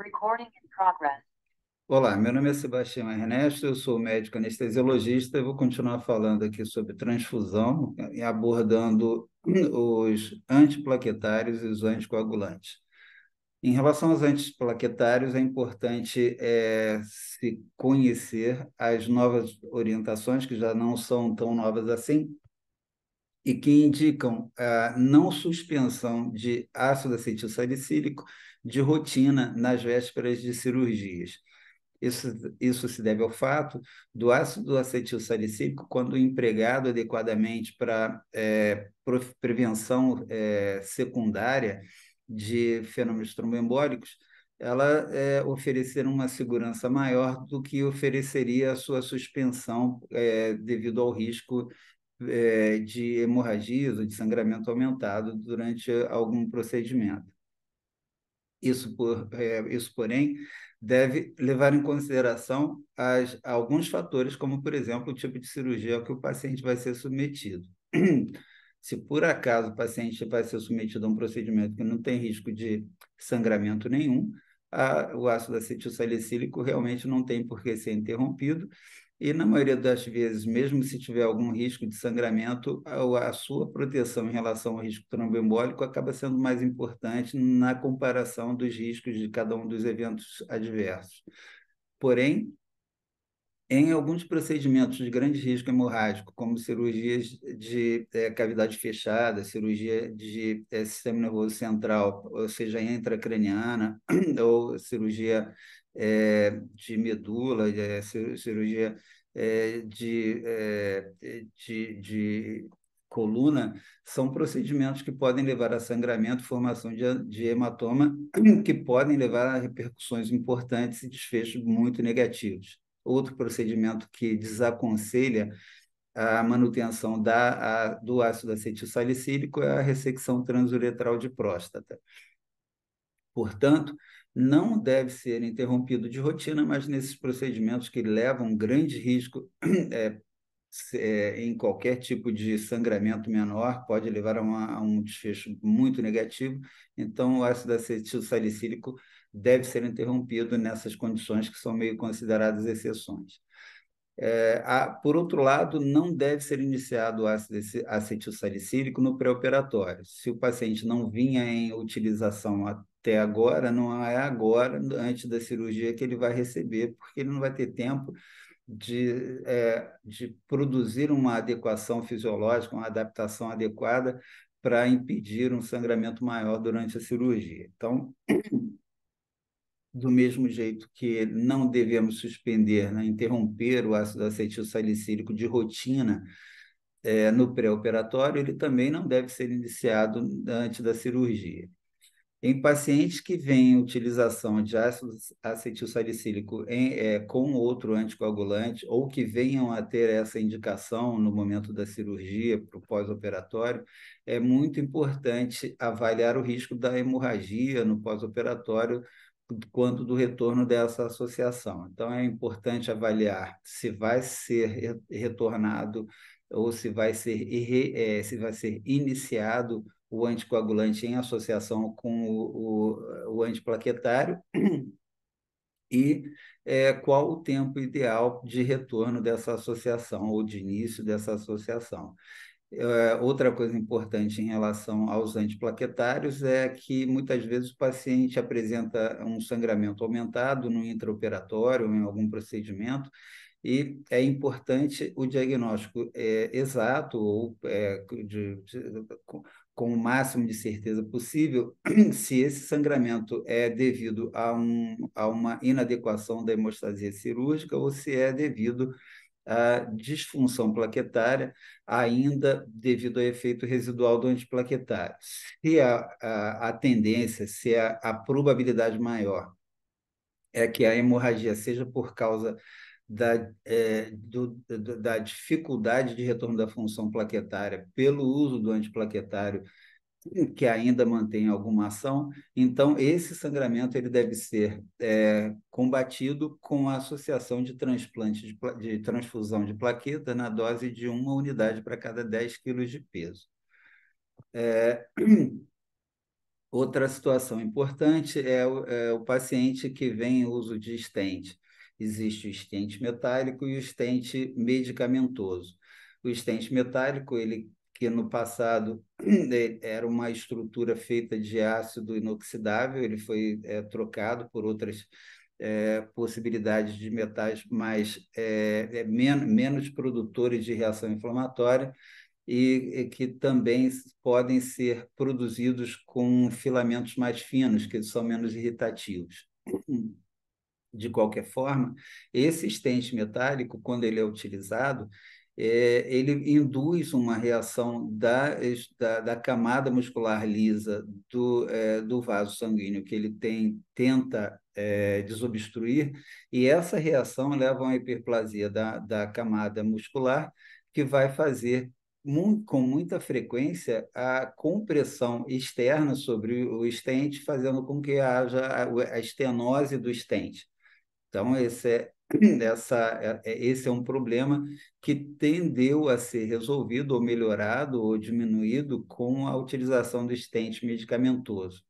Recording in progress. Olá, meu nome é Sebastião Ernesto, eu sou médico anestesiologista e vou continuar falando aqui sobre transfusão e abordando os antiplaquetários e os anticoagulantes. Em relação aos antiplaquetários, é importante é, se conhecer as novas orientações, que já não são tão novas assim, e que indicam a ah, não suspensão de ácido acetilsalicílico de rotina nas vésperas de cirurgias. Isso, isso se deve ao fato do ácido acetil salicílico, quando empregado adequadamente para é, prevenção é, secundária de fenômenos tromboembólicos, ela é, oferecer uma segurança maior do que ofereceria a sua suspensão é, devido ao risco é, de hemorragias ou de sangramento aumentado durante algum procedimento. Isso, por, é, isso, porém, deve levar em consideração as, alguns fatores, como, por exemplo, o tipo de cirurgia que o paciente vai ser submetido. Se por acaso o paciente vai ser submetido a um procedimento que não tem risco de sangramento nenhum, a, o ácido acetilsalicílico realmente não tem por que ser interrompido e, na maioria das vezes, mesmo se tiver algum risco de sangramento, a, a sua proteção em relação ao risco tromboembólico acaba sendo mais importante na comparação dos riscos de cada um dos eventos adversos. Porém, em alguns procedimentos de grande risco hemorrágico, como cirurgias de é, cavidade fechada, cirurgia de é, sistema nervoso central, ou seja, intracraniana, ou cirurgia é, de medula, é, cirurgia é, de, de, de, coluna, são procedimentos que podem levar a sangramento, formação de, de hematoma, que podem levar a repercussões importantes e desfechos muito negativos. Outro procedimento que desaconselha a manutenção da, a, do ácido acetil salicílico é a ressecção transuretral de próstata. Portanto, não deve ser interrompido de rotina, mas nesses procedimentos que levam grande risco é, é, em qualquer tipo de sangramento menor, pode levar a, uma, a um desfecho muito negativo. Então, o ácido acetil salicílico deve ser interrompido nessas condições que são meio consideradas exceções. É, a, por outro lado, não deve ser iniciado o ácido acetil salicílico no pré-operatório. Se o paciente não vinha em utilização a, até agora, não é agora, antes da cirurgia, que ele vai receber, porque ele não vai ter tempo de, é, de produzir uma adequação fisiológica, uma adaptação adequada para impedir um sangramento maior durante a cirurgia. Então, do mesmo jeito que não devemos suspender, né, interromper o ácido acetil salicílico de rotina é, no pré-operatório, ele também não deve ser iniciado antes da cirurgia. Em pacientes que vêm utilização de ácido acetil salicílico em, é, com outro anticoagulante ou que venham a ter essa indicação no momento da cirurgia para o pós-operatório, é muito importante avaliar o risco da hemorragia no pós-operatório quanto do retorno dessa associação. Então, é importante avaliar se vai ser retornado ou se vai ser, é, se vai ser iniciado o anticoagulante em associação com o, o, o antiplaquetário e é, qual o tempo ideal de retorno dessa associação ou de início dessa associação. É, outra coisa importante em relação aos antiplaquetários é que muitas vezes o paciente apresenta um sangramento aumentado no intraoperatório ou em algum procedimento e é importante o diagnóstico é, exato ou é, de, de, com o máximo de certeza possível se esse sangramento é devido a, um, a uma inadequação da hemostasia cirúrgica ou se é devido a disfunção plaquetária, ainda devido ao efeito residual do antiplaquetário. Se a, a, a tendência, se a, a probabilidade maior é que a hemorragia seja por causa da, é, do, da dificuldade de retorno da função plaquetária pelo uso do antiplaquetário que ainda mantém alguma ação. Então, esse sangramento ele deve ser é, combatido com a associação de transplante de, de transfusão de plaqueta na dose de uma unidade para cada 10 quilos de peso. É, outra situação importante é o, é o paciente que vem em uso de estente Existe o estente metálico e o estente medicamentoso. O estente metálico, ele que no passado é, era uma estrutura feita de ácido inoxidável, ele foi é, trocado por outras é, possibilidades de metais mais é, é, men menos produtores de reação inflamatória e, e, que também podem ser produzidos com filamentos mais finos, que são menos irritativos. De qualquer forma, esse estente metálico, quando ele é utilizado, é, ele induz uma reação da, da, da camada muscular lisa do, é, do vaso sanguíneo que ele tem, tenta é, desobstruir, e essa reação leva a uma hiperplasia da, da camada muscular, que vai fazer com muita frequência a compressão externa sobre o estente, fazendo com que haja a, a estenose do estente. Então, esse é, essa, é, é, esse é um problema que tendeu a ser resolvido ou melhorado ou diminuído com a utilização do estente medicamentoso.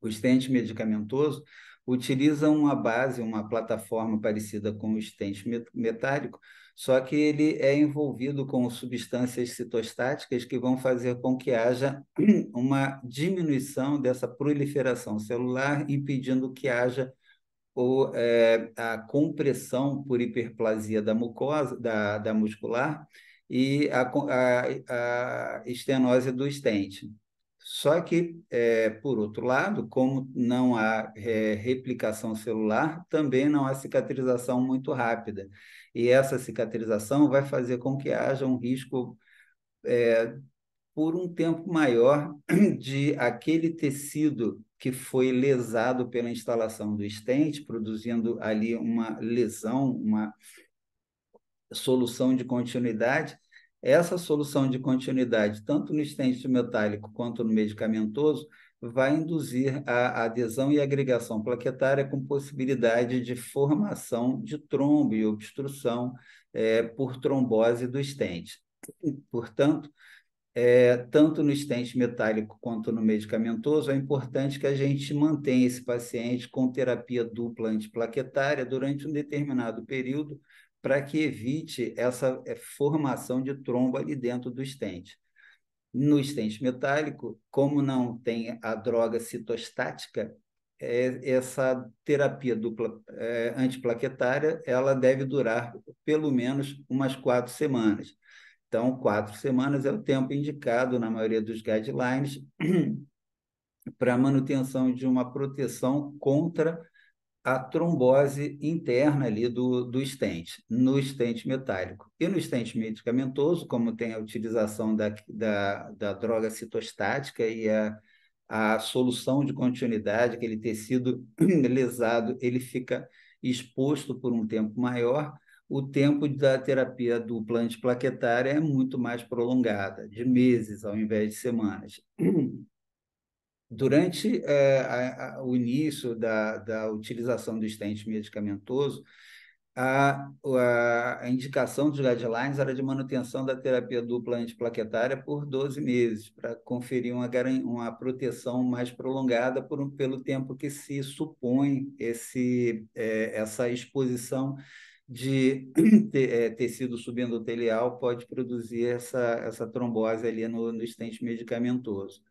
O estente medicamentoso utiliza uma base, uma plataforma parecida com o estente metálico, só que ele é envolvido com substâncias citostáticas que vão fazer com que haja uma diminuição dessa proliferação celular, impedindo que haja ou é, a compressão por hiperplasia da mucosa, da, da muscular e a, a, a estenose do estente. Só que, é, por outro lado, como não há é, replicação celular, também não há cicatrização muito rápida. E essa cicatrização vai fazer com que haja um risco é, por um tempo maior de aquele tecido que foi lesado pela instalação do stent, produzindo ali uma lesão, uma solução de continuidade. Essa solução de continuidade, tanto no stent metálico quanto no medicamentoso, vai induzir a adesão e agregação plaquetária com possibilidade de formação de trombo e obstrução é, por trombose do stent. Portanto, é, tanto no estente metálico quanto no medicamentoso, é importante que a gente mantenha esse paciente com terapia dupla antiplaquetária durante um determinado período para que evite essa é, formação de trombo ali dentro do estente. No estente metálico, como não tem a droga citostática, é, essa terapia dupla é, antiplaquetária ela deve durar pelo menos umas quatro semanas. Então, quatro semanas é o tempo indicado na maioria dos guidelines para manutenção de uma proteção contra a trombose interna ali do, do estente, no estente metálico. E no estente medicamentoso, como tem a utilização da, da, da droga citostática e a, a solução de continuidade, aquele tecido lesado, ele fica exposto por um tempo maior, o tempo da terapia dupla antiplaquetária é muito mais prolongada, de meses ao invés de semanas. Durante é, a, a, o início da, da utilização do estente medicamentoso, a, a, a, indicação dos guidelines era de manutenção da terapia dupla antiplaquetária por 12 meses, para conferir uma, uma proteção mais prolongada por, pelo tempo que se supõe esse, é, essa exposição de eh, tecido subendotelial pode produzir essa, essa trombose ali no, no estente medicamentoso.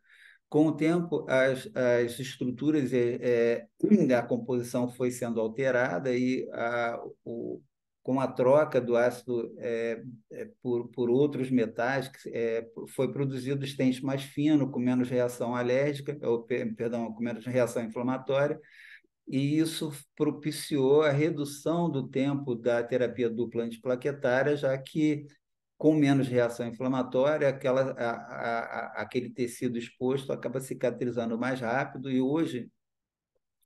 Com o tempo, as, as estruturas, é, é, a composição foi sendo alterada e a, o, com a troca do ácido é, por, por outros metais, é, foi produzido estente mais fino, com menos reação alérgica, ou, perdão, com menos reação inflamatória, e isso propiciou a redução do tempo da terapia dupla antiplaquetária, já que com menos reação inflamatória, aquela, a, a, a, aquele tecido exposto acaba cicatrizando mais rápido e hoje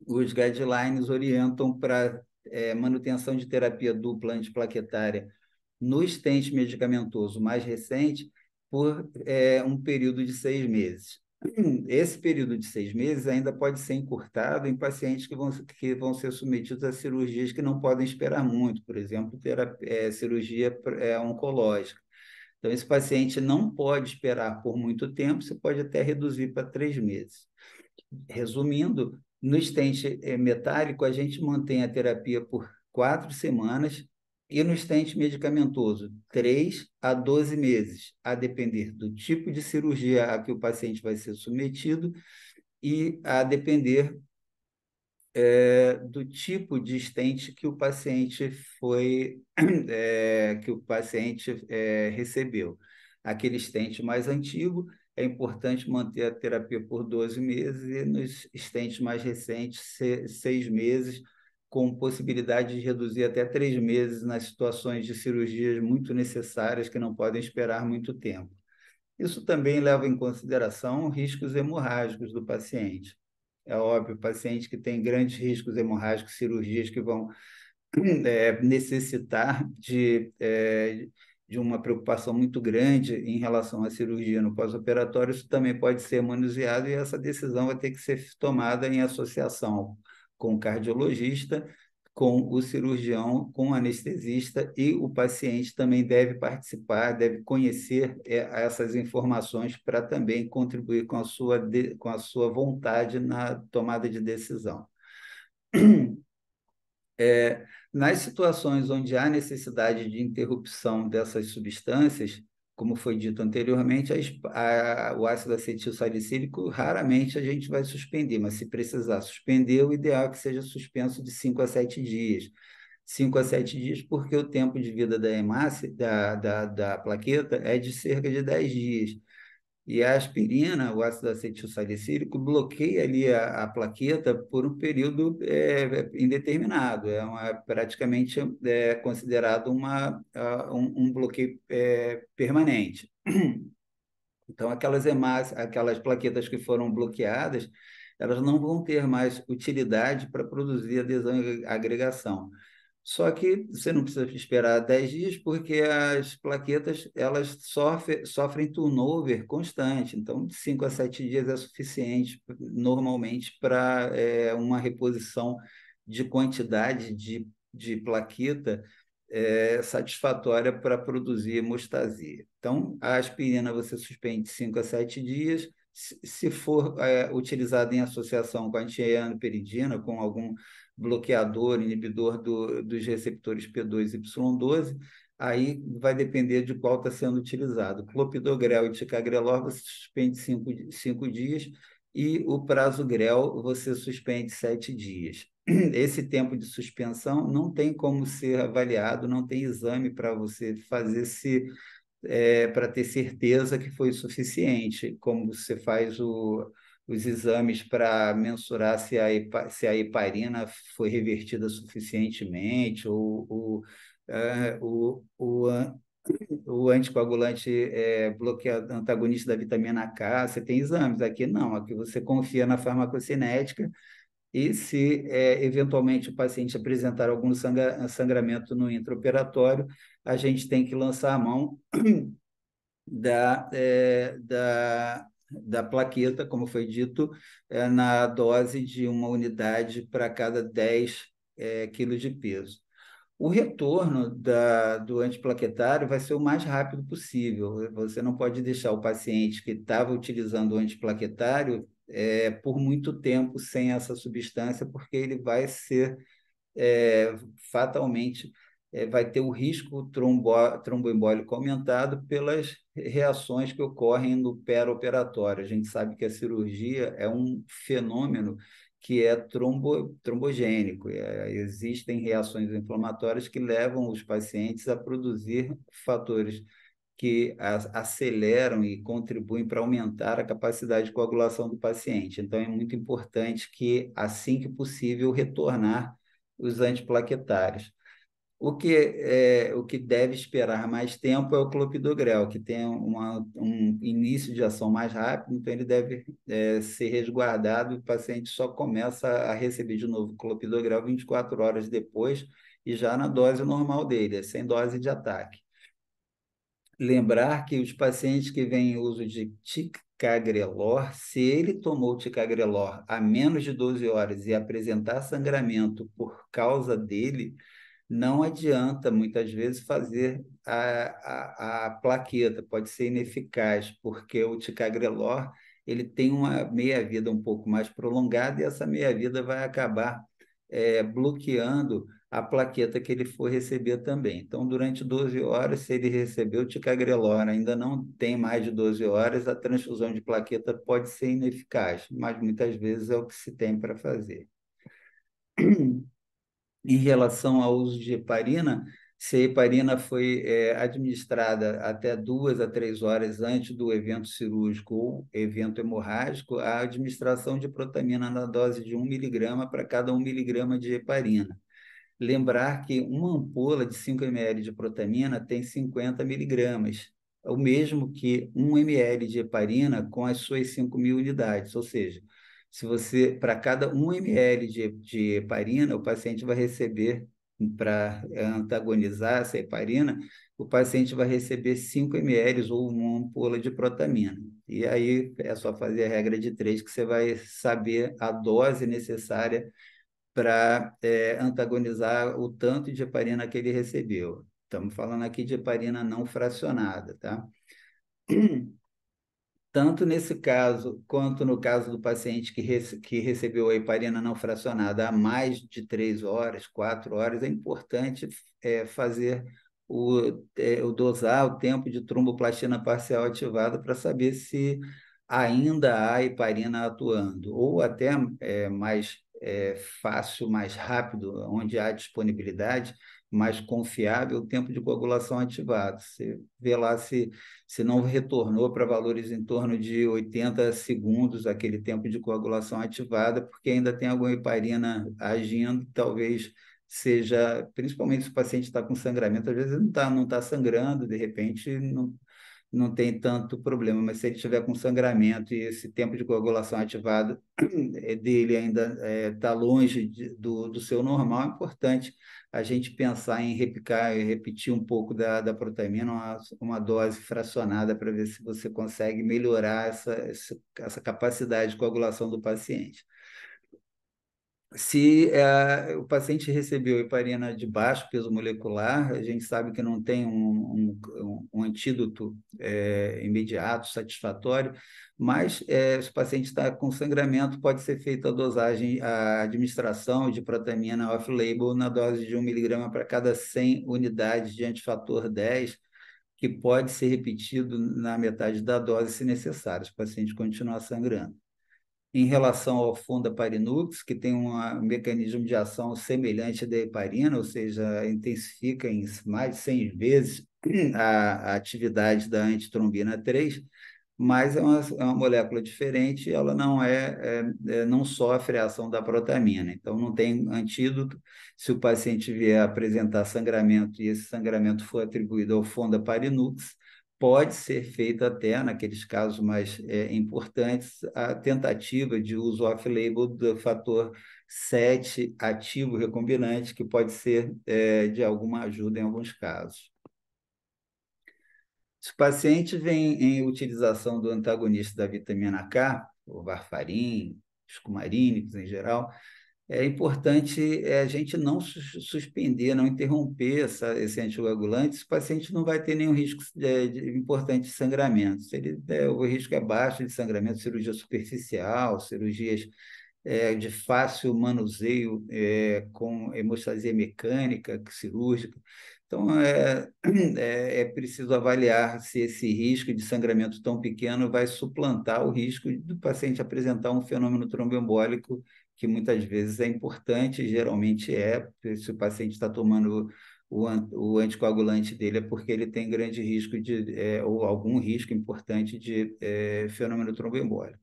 os guidelines orientam para é, eh, manutenção de terapia dupla antiplaquetária no stent medicamentoso mais recente por é, um período de seis meses. Esse período de seis meses ainda pode ser encurtado em pacientes que vão, que vão ser submetidos a cirurgias que não podem esperar muito, por exemplo, terapia, é, cirurgia é, oncológica. Então, esse paciente não pode esperar por muito tempo, você pode até reduzir para três meses. Resumindo, no estente é, metálico, a gente mantém a terapia por quatro semanas, e no estente medicamentoso, 3 a 12 meses, a depender do tipo de cirurgia a que o paciente vai ser submetido e a depender é, do tipo de estente que o paciente foi é, que o paciente é, recebeu. Aquele estente mais antigo é importante manter a terapia por 12 meses e nos estentes mais recentes, seis meses com possibilidade de reduzir até três meses nas situações de cirurgias muito necessárias que não podem esperar muito tempo. Isso também leva em consideração riscos hemorrágicos do paciente. É óbvio, paciente que tem grandes riscos hemorrágicos, cirurgias que vão é, necessitar de, é, de uma preocupação muito grande em relação à cirurgia no pós-operatório, isso também pode ser manuseado e essa decisão vai ter que ser tomada em associação com o cardiologista, com o cirurgião, com o anestesista e o paciente também deve participar, deve conhecer é, essas informações para também contribuir com a, sua de, com a sua vontade na tomada de decisão. É, nas situações onde há necessidade de interrupção dessas substâncias, como foi dito anteriormente, a, a, o ácido acetil salicílico raramente a gente vai suspender, mas se precisar suspender, o ideal é que seja suspenso de 5 a 7 dias. 5 a 7 dias, porque o tempo de vida da hemácia, da, da, da plaqueta, é de cerca de 10 dias. E a aspirina, o ácido acetil salicílico, bloqueia ali a, a plaqueta por um período é, é indeterminado. É uma, praticamente é, considerado uma, uh, um, um, bloqueio é, permanente. Então, aquelas, hemácias, aquelas plaquetas que foram bloqueadas, elas não vão ter mais utilidade para produzir adesão e agregação. Só que você não precisa esperar 10 dias, porque as plaquetas elas sofrem, sofrem turnover constante. Então, de 5 a 7 dias é suficiente, normalmente, para é, eh, uma reposição de quantidade de, de plaqueta é, satisfatória para produzir hemostasia. Então, a aspirina você suspende de 5 a 7 dias. Se, se for é, utilizada em associação com a antianperidina, com algum bloqueador, inibidor do, dos receptores P2 e Y12, aí vai depender de qual está sendo utilizado. Clopidogrel e ticagrelor você suspende cinco, cinco dias e o prazo grel você suspende sete dias. Esse tempo de suspensão não tem como ser avaliado, não tem exame para você fazer se é, para ter certeza que foi suficiente, como você faz o, os exames para mensurar se a, hepa, se a heparina foi revertida suficientemente, ou, ou uh, é, o, o, o anticoagulante é, bloqueado, antagonista da vitamina K, você tem exames aqui, não, aqui você confia na farmacocinética, e se é, eventualmente o paciente apresentar algum sangra, sangramento no intraoperatório, a gente tem que lançar a mão da, é, da da plaqueta, como foi dito, é, na dose de uma unidade para cada 10 é, quilos de peso. O retorno da, do antiplaquetário vai ser o mais rápido possível. Você não pode deixar o paciente que estava utilizando o antiplaquetário é, por muito tempo sem essa substância, porque ele vai ser é, fatalmente é, vai ter o risco tromboembólico aumentado pelas reações que ocorrem no pé-operatório. A gente sabe que a cirurgia é um fenômeno que é trombo, trombogênico. É, existem reações inflamatórias que levam os pacientes a produzir fatores que aceleram e contribuem para aumentar a capacidade de coagulação do paciente. Então, é muito importante que, assim que possível, retornar os antiplaquetários. O que, é, o que deve esperar mais tempo é o clopidogrel, que tem uma, um início de ação mais rápido, então ele deve é, ser resguardado e o paciente só começa a receber de novo clopidogrel 24 horas depois e já na dose normal dele, é sem dose de ataque. Lembrar que os pacientes que vêm em uso de ticagrelor, se ele tomou ticagrelor a menos de 12 horas e apresentar sangramento por causa dele, não adianta muitas vezes fazer a, a, a plaqueta, pode ser ineficaz, porque o ticagrelor ele tem uma meia-vida um pouco mais prolongada e essa meia-vida vai acabar é, bloqueando a plaqueta que ele for receber também. Então, durante 12 horas, se ele recebeu o ticagrelor, ainda não tem mais de 12 horas, a transfusão de plaqueta pode ser ineficaz, mas muitas vezes é o que se tem para fazer em relação ao uso de heparina, se a heparina foi é, administrada até duas a três horas antes do evento cirúrgico ou evento hemorrágico, a administração de protamina na dose de 1 miligrama para cada 1 miligrama de heparina. Lembrar que uma ampola de 5 ml de protamina tem 50 miligramas, o mesmo que 1 ml de heparina com as suas 5 mil unidades, ou seja, se você, para cada 1 ml de, de heparina, o paciente vai receber, para é, antagonizar essa heparina, o paciente vai receber 5 ml ou uma ampola de protamina. E aí é só fazer a regra de três que você vai saber a dose necessária para é, antagonizar o tanto de heparina que ele recebeu. Estamos falando aqui de heparina não fracionada, tá? tanto nesse caso quanto no caso do paciente que, rece que recebeu a heparina não fracionada há mais de três horas, quatro horas, é importante é, fazer o, é, o dosar o tempo de tromboplastina parcial ativada para saber se ainda há heparina atuando, ou até é, mais é, fácil, mais rápido, onde há disponibilidade, mais uhum. confiável o tempo de coagulação ativado. Você vê lá se, se não retornou para valores em torno de 80 segundos aquele tempo de coagulação ativada, porque ainda tem alguma heparina agindo, talvez seja, principalmente se o paciente está com sangramento, às vezes não está não tá sangrando, de repente não não tem tanto problema, mas se ele tiver com sangramento e esse tempo de coagulação ativado é dele ainda está é, tá longe de, do, do seu normal, é importante a gente pensar em repicar e repetir um pouco da, da protamina, uma, uma dose fracionada para ver se você consegue melhorar essa, essa capacidade de coagulação do paciente se é, o paciente recebeu heparina de baixo peso molecular, a gente sabe que não tem um, um, um antídoto é, imediato, satisfatório, mas é, se o paciente está com sangramento, pode ser feita a dosagem, a administração de protamina off-label na dose de 1 miligrama para cada 100 unidades de antifator 10, que pode ser repetido na metade da dose se necessário, se o paciente continuar sangrando em relação ao Fundaparinux, que tem um mecanismo de ação semelhante à da heparina, ou seja, intensifica em mais de 100 vezes a, a atividade da antitrombina 3, mas é uma, é uma molécula diferente, ela não é, é, é, não sofre a ação da protamina, então não tem antídoto. Se o paciente vier apresentar sangramento e esse sangramento for atribuído ao Parinux, pode ser feita até, naqueles casos mais é, importantes, a tentativa de uso off-label do fator 7 ativo recombinante, que pode ser é, de alguma ajuda em alguns casos. Se o paciente vem em utilização do antagonista da vitamina K, o varfarin, os cumarínicos em geral, é importante eh, a gente não suspender, não interromper essa, esse anticoagulante, o paciente não vai ter nenhum risco de, eh, de, importante de sangramento. Se ele, é, o risco é baixo de sangramento, cirurgia superficial, cirurgias é, de fácil manuseio é, com hemostasia mecânica, cirúrgica. Então, é, é, é, preciso avaliar se esse risco de sangramento tão pequeno vai suplantar o risco do paciente apresentar um fenômeno trombembólico que muitas vezes é importante, geralmente é, se o paciente está tomando o, o anticoagulante dele é porque ele tem grande risco de, é, ou algum risco importante de é, fenômeno tromboembólico.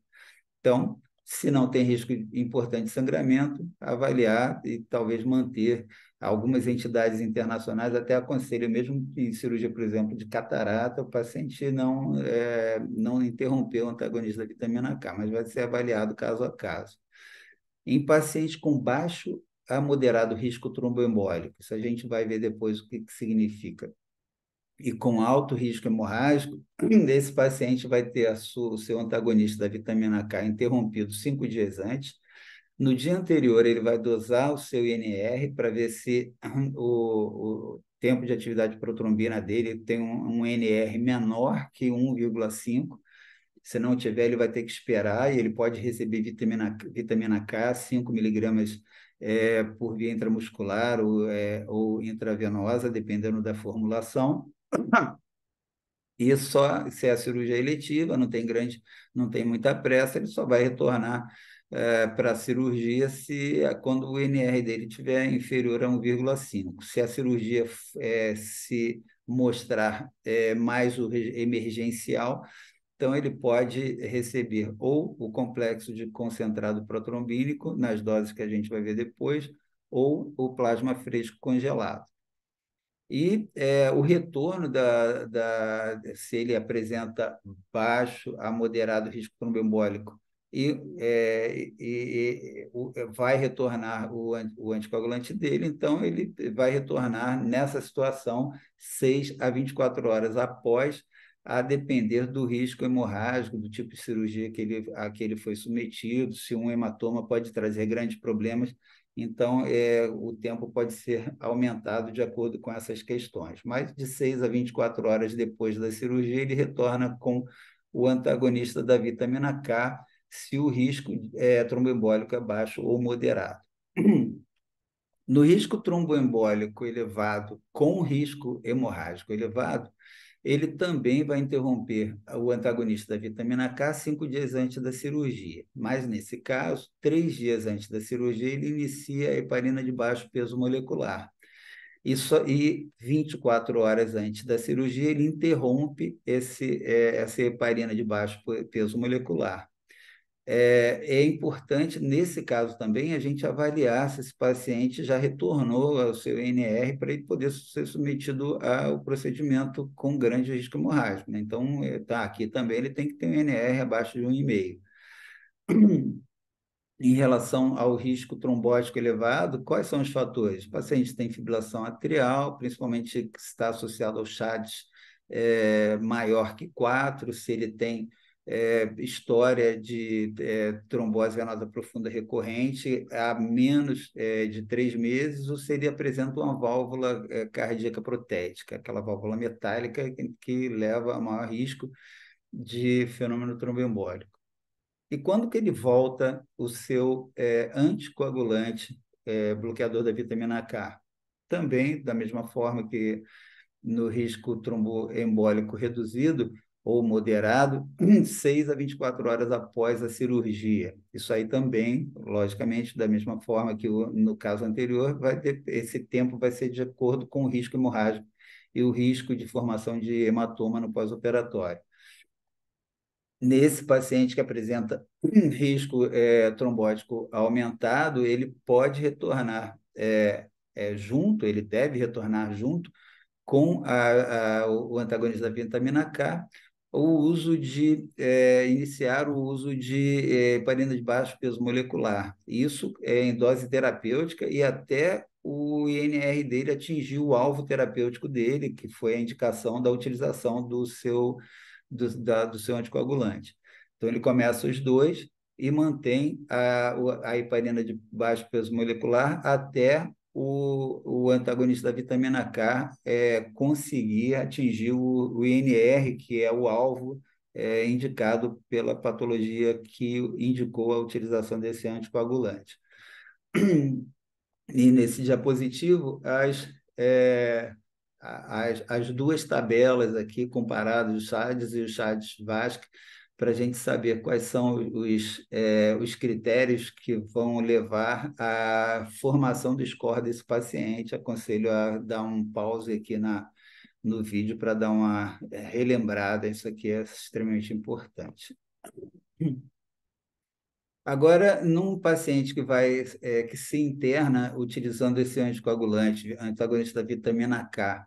Então, se não tem risco importante de sangramento, avaliar e talvez manter. Algumas entidades internacionais até aconselham, mesmo em cirurgia, por exemplo, de catarata, o paciente não, é, não interromper o antagonista da vitamina K, mas vai ser avaliado caso a caso. Em pacientes com baixo a moderado risco tromboembólico, isso a gente vai ver depois o que, que significa. E com alto risco hemorrágico, esse paciente vai ter o seu antagonista da vitamina K interrompido cinco dias antes. No dia anterior, ele vai dosar o seu INR para ver se o, o tempo de atividade protrombina dele tem um, um NR menor que 1,5 se não tiver, ele vai ter que esperar e ele pode receber vitamina, vitamina K, 5 miligramas é, por via intramuscular ou, é, ou intravenosa, dependendo da formulação. E é só se é a cirurgia eletiva, não tem grande, não tem muita pressa, ele só vai retornar é, para a cirurgia se quando o NR dele tiver inferior a 1,5. Se a cirurgia é, se mostrar é, mais emergencial, então, ele pode receber ou o complexo de concentrado protrombínico, nas doses que a gente vai ver depois, ou o plasma fresco congelado. E é, o retorno, da, da, se ele apresenta baixo a moderado risco trombembólico, e, é, e, e o, é, vai retornar o, o anticoagulante dele, então ele vai retornar nessa situação 6 a 24 horas após a depender do risco hemorrágico, do tipo de cirurgia que ele, a que ele foi submetido, se um hematoma pode trazer grandes problemas. Então, é, o tempo pode ser aumentado de acordo com essas questões. Mas de 6 a 24 horas depois da cirurgia, ele retorna com o antagonista da vitamina K, se o risco é, tromboembólico é baixo ou moderado. No risco tromboembólico elevado com risco hemorrágico elevado, ele também vai interromper o antagonista da vitamina K cinco dias antes da cirurgia. Mas, nesse caso, três dias antes da cirurgia, ele inicia a heparina de baixo peso molecular. E, só, e 24 horas antes da cirurgia, ele interrompe esse, é, essa heparina de baixo peso molecular é, é, importante, nesse caso também, a gente avaliar se esse paciente já retornou ao seu INR para ele poder ser submetido ao procedimento com grande risco hemorrágico. Né? Então, é, tá, aqui também ele tem que ter um INR abaixo de 1,5. em relação ao risco trombótico elevado, quais são os fatores? O paciente tem fibrilação atrial, principalmente se está associado ao ChADS é, maior que 4, se ele tem é, história de é, trombose venosa profunda recorrente há menos é, de três meses, ou se ele apresenta uma válvula é, cardíaca protética, aquela válvula metálica que, que leva a maior risco de fenômeno tromboembólico. E quando que ele volta o seu é, anticoagulante é, bloqueador da vitamina K? Também, da mesma forma que no risco tromboembólico reduzido, ou moderado, 6 a 24 horas após a cirurgia. Isso aí também, logicamente, da mesma forma que o, no caso anterior, vai ter, esse tempo vai ser de acordo com o risco hemorrágico e o risco de formação de hematoma no pós-operatório. Nesse paciente que apresenta risco é, trombótico aumentado, ele pode retornar é, é, junto, ele deve retornar junto com a, a, o antagonista da vitamina K, o uso de é, iniciar o uso de heparina é, de baixo peso molecular. Isso é em dose terapêutica e até o INR dele atingiu o alvo terapêutico dele, que foi a indicação da utilização do seu, do, da, do seu anticoagulante. Então, ele começa os dois e mantém a, a heparina de baixo peso molecular até o, o antagonista da vitamina K é, conseguir atingir o, o INR, que é o alvo é, indicado pela patologia que indicou a utilização desse anticoagulante. E nesse diapositivo, as, é, as, as duas tabelas aqui, comparadas, os SHADs e os SHADs-VASC, para a gente saber quais são os, é, os critérios que vão levar à formação do score desse paciente. Aconselho a dar um pause aqui na, no vídeo para dar uma relembrada, isso aqui é extremamente importante. Agora, num paciente que vai é, que se interna utilizando esse anticoagulante, antagonista da vitamina K,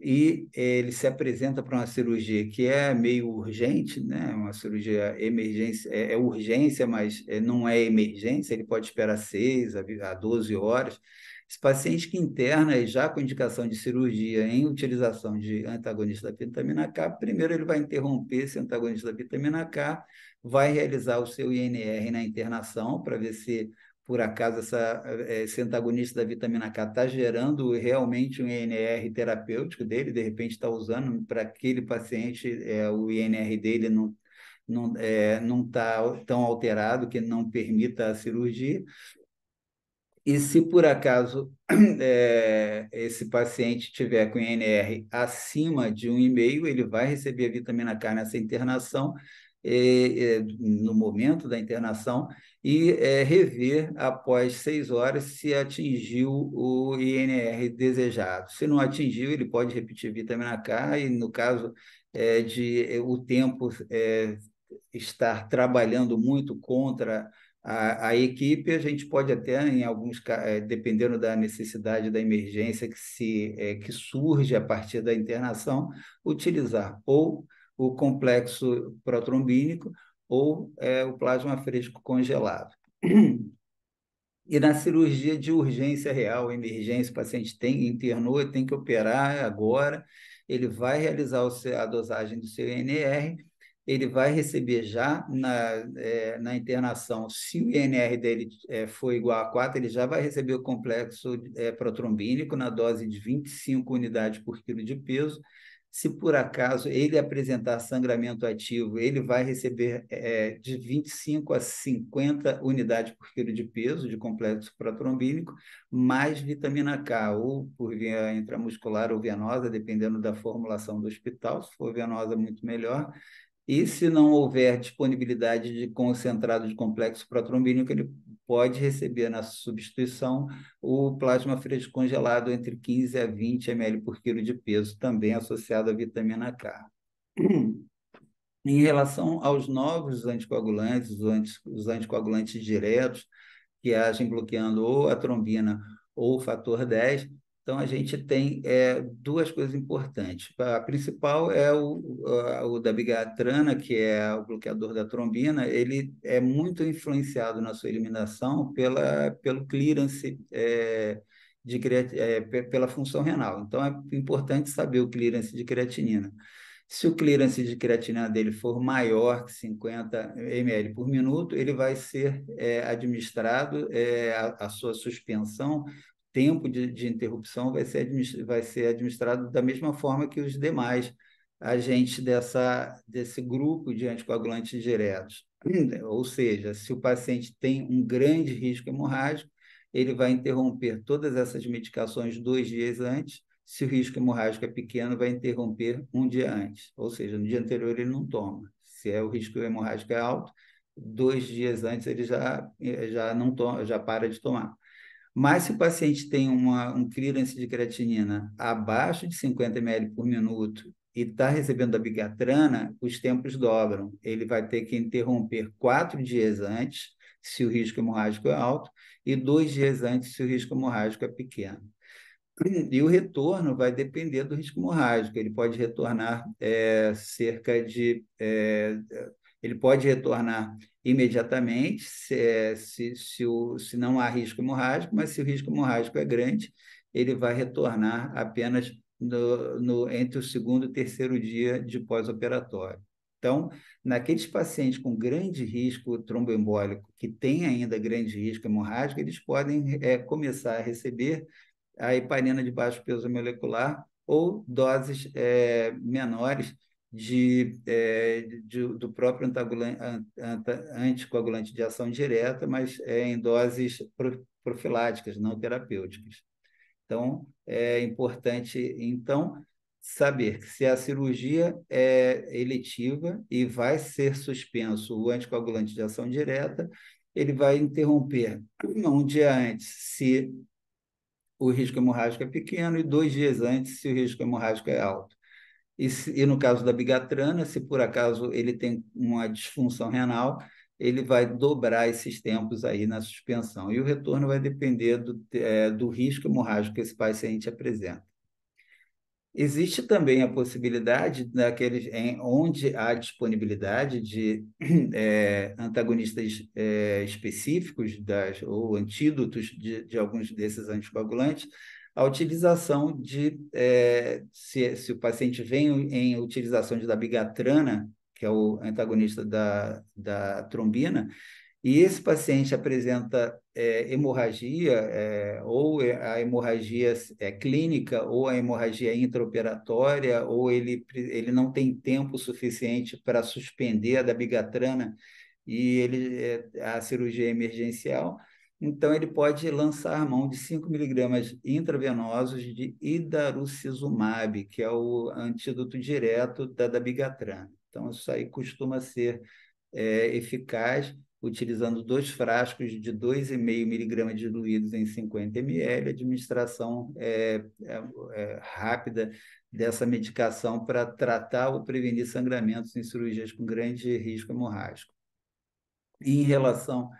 e eh, ele se apresenta para uma cirurgia que é meio urgente, né? Uma cirurgia emergência, é, é urgência, mas eh, não é emergência, ele pode esperar seis, a 12 horas. Esse paciente que interna já com indicação de cirurgia em utilização de antagonista da vitamina K, primeiro ele vai interromper esse antagonista da vitamina K, vai realizar o seu INR na internação para ver se por acaso essa, eh, esse antagonista da vitamina K está gerando realmente um INR terapêutico dele, de repente está usando para aquele paciente, é, o INR dele não não é, não está tão alterado que não permita a cirurgia. E se por acaso é, esse paciente tiver com INR acima de 1,5, ele vai receber a vitamina K nessa internação é, é, no momento da internação e é, rever após seis horas se atingiu o INR desejado. Se não atingiu, ele pode repetir vitamina K e, no caso de o tempo estar trabalhando muito contra a, a, equipe, a gente pode até, em alguns dependendo da necessidade da emergência que, se, é, que surge a partir da internação, utilizar ou o complexo protrombínico ou é, o plasma fresco congelado. E na cirurgia de urgência real, emergência, o paciente tem, internou, ele tem que operar agora, ele vai realizar a dosagem do seu INR, ele vai receber já na, é, na internação, se o INR dele é, for igual a 4, ele já vai receber o complexo é, protrombínico na dose de 25 unidades por quilo de peso, se por acaso ele apresentar sangramento ativo, ele vai receber é, de 25 a 50 unidades por quilo de peso de complexo protrombínico, mais vitamina K, ou por via intramuscular ou venosa, dependendo da formulação do hospital, se for venosa, muito melhor. E se não houver disponibilidade de concentrado de complexo protrombínico, ele pode receber na substituição o plasma fresco congelado entre 15 a 20 ml por quilo de peso, também associado à vitamina K. Em relação aos novos anticoagulantes, os, os anticoagulantes diretos, que agem bloqueando ou a trombina ou o fator 10, então, a gente tem é, duas coisas importantes. A principal é o, o da bigatrana, que é o bloqueador da trombina, ele é muito influenciado na sua eliminação pela, pelo clearance é, de, é, pela função renal. Então, é importante saber o clearance de creatinina. Se o clearance de creatinina dele for maior que 50 ml por minuto, ele vai ser é, administrado é, a, a, sua suspensão tempo de, de interrupção vai ser, vai ser administrado da mesma forma que os demais agentes dessa, desse grupo de anticoagulantes diretos. Ou seja, se o paciente tem um grande risco hemorrágico, ele vai interromper todas essas medicações dois dias antes. Se o risco hemorrágico é pequeno, vai interromper um dia antes. Ou seja, no dia anterior ele não toma. Se é o risco hemorrágico é alto, dois dias antes ele já, eh, já, não toma, já para de tomar. Mas se o paciente tem uma, um clearance de creatinina abaixo de 50 ml por minuto e está recebendo a bigatrana, os tempos dobram. Ele vai ter que interromper quatro dias antes, se o risco hemorrágico é alto, e dois dias antes, se o risco hemorrágico é pequeno. E o retorno vai depender do risco hemorrágico. Ele pode retornar é, cerca de é, ele pode retornar imediatamente se, é, se, se, o, se não há risco hemorrágico, mas se o risco hemorrágico é grande, ele vai retornar apenas no, no, entre o segundo e terceiro dia de pós-operatório. Então, naqueles pacientes com grande risco tromboembólico, que tem ainda grande risco hemorrágico, eles podem é, começar a receber a heparina de baixo peso molecular ou doses é, menores de, é, de, do próprio anticoagulante de ação direta, mas é, em doses profiláticas, não terapêuticas. Então, é importante, então, saber que se a cirurgia é eletiva e vai ser suspenso o anticoagulante de ação direta, ele vai interromper um dia antes, se o risco hemorrágico é pequeno, e dois dias antes, se o risco hemorrágico é alto. E, se, e no caso da bigatrana, se por acaso ele tem uma disfunção renal, ele vai dobrar esses tempos aí na suspensão. E o retorno vai depender do, é, do risco hemorrágico que esse paciente apresenta. Existe também a possibilidade daqueles em onde há disponibilidade de é, antagonistas é, específicos das, ou antídotos de, de alguns desses anticoagulantes, a utilização de, é, se, se o paciente vem em utilização de dabigatrana, que é o antagonista da, da trombina, e esse paciente apresenta é, hemorragia, é, ou a hemorragia é, clínica, ou a hemorragia intraoperatória, ou ele, ele não tem tempo suficiente para suspender a dabigatrana e ele, a cirurgia emergencial, então, ele pode lançar a mão de 5 miligramas intravenosos de idarucizumab, que é o antídoto direto da dabigatran. Então, isso aí costuma ser é, eficaz, utilizando dois frascos de 2,5 miligramas diluídos em 50 ml, administração é, é, é, rápida dessa medicação para tratar ou prevenir sangramentos em cirurgias com grande risco hemorrágico. E em relação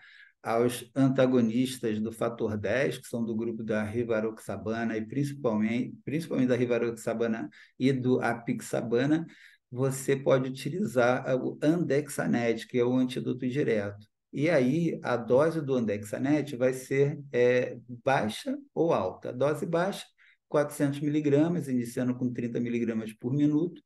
aos antagonistas do fator 10, que são do grupo da rivaroxabana e principalmente, principalmente da rivaroxabana e do apixabana, você pode utilizar o andexanet, que é o antídoto direto. E aí, a dose do andexanet vai ser é, baixa ou alta. A dose baixa, 400 miligramas, iniciando com 30 miligramas por minuto,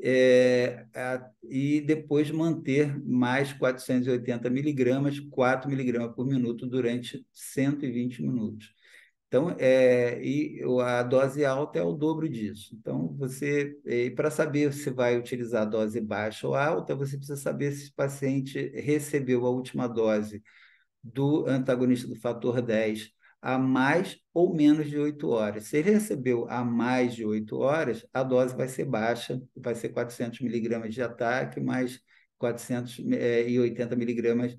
é, a, e depois manter mais 480 miligramas, 4 miligramas por minuto durante 120 minutos. Então, é, e a dose alta é o dobro disso. Então, você, para saber se vai utilizar a dose baixa ou alta, você precisa saber se o paciente recebeu a última dose do antagonista do fator 10 a mais ou menos de 8 horas. Se ele recebeu a mais de 8 horas, a dose vai ser baixa, vai ser 400 miligramas de ataque, mais 480 é, miligramas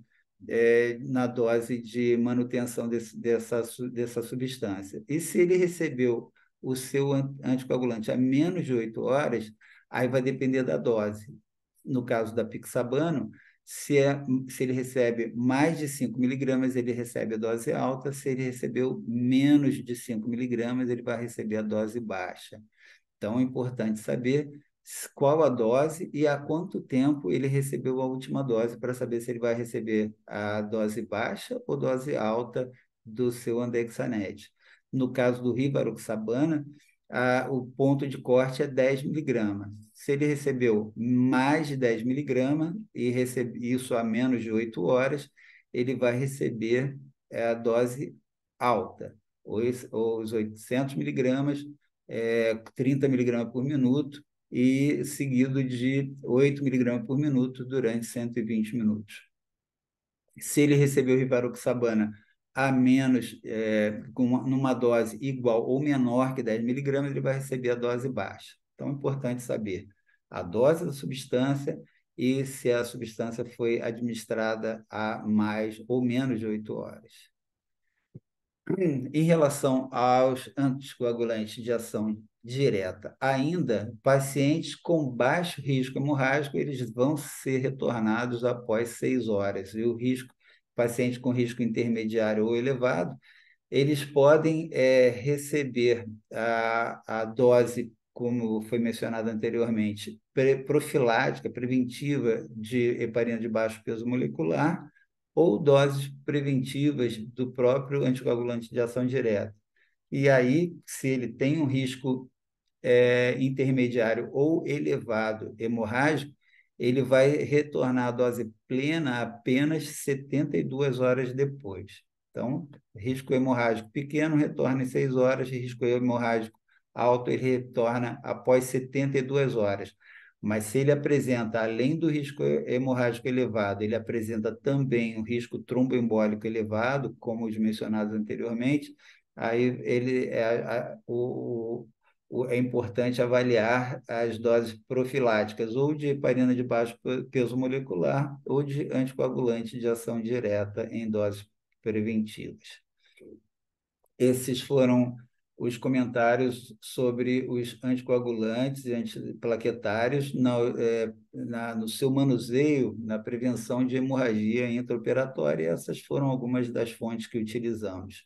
é, na dose de manutenção desse, dessa, dessa substância. E se ele recebeu o seu anticoagulante a menos de 8 horas, aí vai depender da dose. No caso da Pixabano, se, é, se ele recebe mais de 5 miligramas, ele recebe a dose alta. Se ele recebeu menos de 5 miligramas, ele vai receber a dose baixa. Então, é importante saber qual a dose e há quanto tempo ele recebeu a última dose para saber se ele vai receber a dose baixa ou dose alta do seu andexanet. No caso do rivaroxabana, a, o ponto de corte é 10 miligramas. Se ele recebeu mais de 10 miligramas e recebe isso a menos de 8 horas, ele vai receber é, a dose alta, os 800 miligramas, é, 30 miligramas por minuto, e seguido de 8 miligramas por minuto durante 120 minutos. Se ele recebeu rivaroxabana a menos, é, numa dose igual ou menor que 10 miligramas, ele vai receber a dose baixa. Então, é importante saber a dose da substância e se a substância foi administrada há mais ou menos de oito horas. Em relação aos anticoagulantes de ação direta, ainda pacientes com baixo risco hemorrágico, eles vão ser retornados após seis horas. E o risco, paciente com risco intermediário ou elevado, eles podem é, receber a, a dose como foi mencionado anteriormente, profilática, preventiva de heparina de baixo peso molecular ou doses preventivas do próprio anticoagulante de ação direta. E aí, se ele tem um risco é, intermediário ou elevado hemorrágico, ele vai retornar à dose plena apenas 72 horas depois. Então, risco hemorrágico pequeno retorna em 6 horas, risco hemorrágico alto, ele retorna após 72 horas. Mas se ele apresenta, além do risco hemorrágico elevado, ele apresenta também um risco tromboembólico elevado, como os mencionados anteriormente, aí ele, é, a, o, o, é importante avaliar as doses profiláticas, ou de heparina de baixo peso molecular, ou de anticoagulante de ação direta em doses preventivas. Esses foram os comentários sobre os anticoagulantes e antiplaquetários na, é, na, no seu manuseio na prevenção de hemorragia intraoperatória. Essas foram algumas das fontes que utilizamos.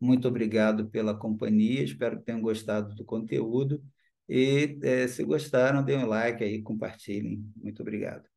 Muito obrigado pela companhia, espero que tenham gostado do conteúdo. E é, se gostaram, deem um like aí, compartilhem. Muito obrigado.